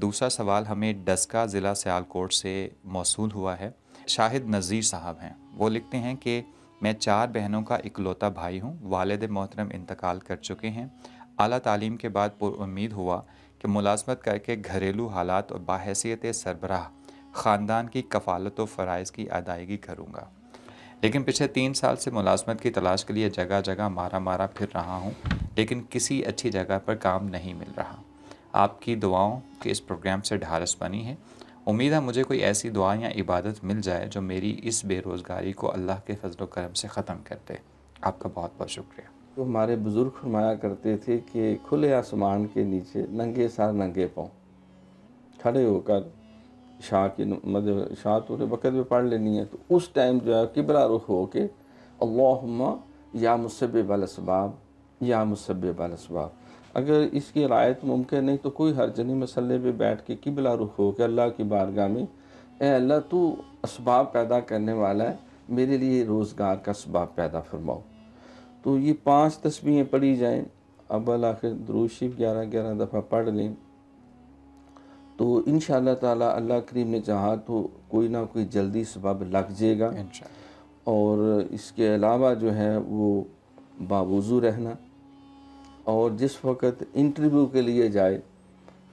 दूसरा सवाल हमें डस्का ज़िला सयालकोट से मौसू हुआ है शाहिद नज़ीर साहब हैं वो लिखते हैं कि मैं चार बहनों का इकलौता भाई हूँ वालद मोहतरम इंतकाल कर चुके हैं अली तालीम के बाद पुरुद हुआ कि मुलाजमत करके घरेलू हालात और बाहसीत सरबराह ख़ानदान की कफालत व फ़रज़ की अदायगी करूँगा लेकिन पिछले तीन साल से मुलाजमत की तलाश के लिए जगह जगह मारा मारा फिर रहा हूँ लेकिन किसी अच्छी जगह पर काम नहीं मिल रहा आपकी दुआओं के इस प्रोग्राम से ढारस बनी है उम्मीद है मुझे कोई ऐसी दुआ या इबादत मिल जाए जो मेरी इस बेरोज़गारी को अल्लाह के फजल करम से ख़त्म कर दे आपका बहुत बहुत शुक्रिया तो हमारे बुज़ुर्ग फरमाया करते थे कि खुले आसमान के नीचे नंगे सार नंगे पाँव खड़े होकर शाह की मतलब शाह तो वक़्त में पढ़ लेनी है तो उस टाइम जो है किबरा रुख हो के अल्लाह या मुसब बलसबाब या मुसब बलसबाब अगर इसकी रायत मुमकिन नहीं तो कोई हरजनी जनी पर बैठ के किबला रुख हो के अल्लाह की बारगाह में ए अल्लाह तू इसबाब पैदा करने वाला है मेरे लिए रोज़गार का इसबाब पैदा फरमाओ तो ये पांच तस्वीरें पढ़ी जाएँ अब आखिर द्रोशिफ ग्यारह ग्यारह दफ़ा पढ़ लें तो इन ताला अल्लाह करीम ने चाहा तो कोई ना कोई जल्दी सबब लग जाएगा और इसके अलावा जो है वो बावजू रहना और जिस वक्त इंटरव्यू के लिए जाए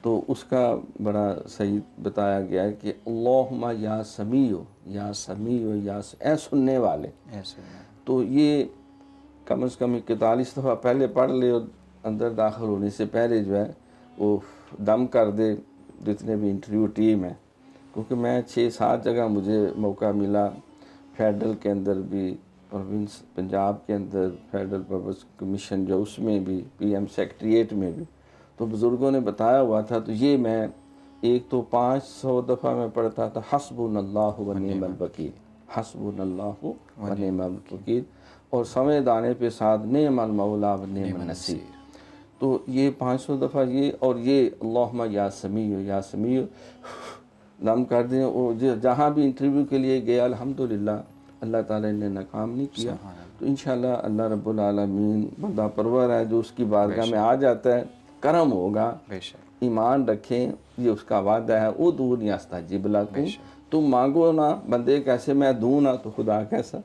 तो उसका बड़ा सही बताया गया है कि अल्लाहुम्मा या समीयो या समीयो या ए सुनने वाले ऐसे तो ये कम अज़ कम इकतालीस दफ़ा पहले पढ़ ले और अंदर दाखिल होने से पहले जो है वो दम कर दे जितने भी इंटरव्यू टीम है क्योंकि मैं छः सात जगह मुझे मौका मिला फेडरल के अंदर भी प्रोविंस पंजाब के अंदर फेडरल पर्पज कमीशन जो उसमें भी पीएम सेक्रेटरीट में भी तो बुज़ुर्गों ने बताया हुआ था तो ये मैं एक तो पाँच सौ दफ़ा मैं पढ़ता था तो हसबुन अल्लाह वकील हसबुन और समय दाने पे साथ नेम मौला तो ये पाँच सौ दफ़ा ये और ये अल्लाह या समी या समी दम कर दें और जहाँ भी इंटरव्यू के लिए गया अलहमदिल्ला अल्लाह ताला ने नाकाम नहीं किया तो इन अल्लाह रब्बुल आलमीन बंदा परवर है जो उसकी बारगाह में आ जाता है करम होगा ईमान रखें ये उसका वादा है वो दूर नहीं आस्ता जिबला तुम मांगो ना बंदे कैसे मैं दूँ ना तो खुदा कैसा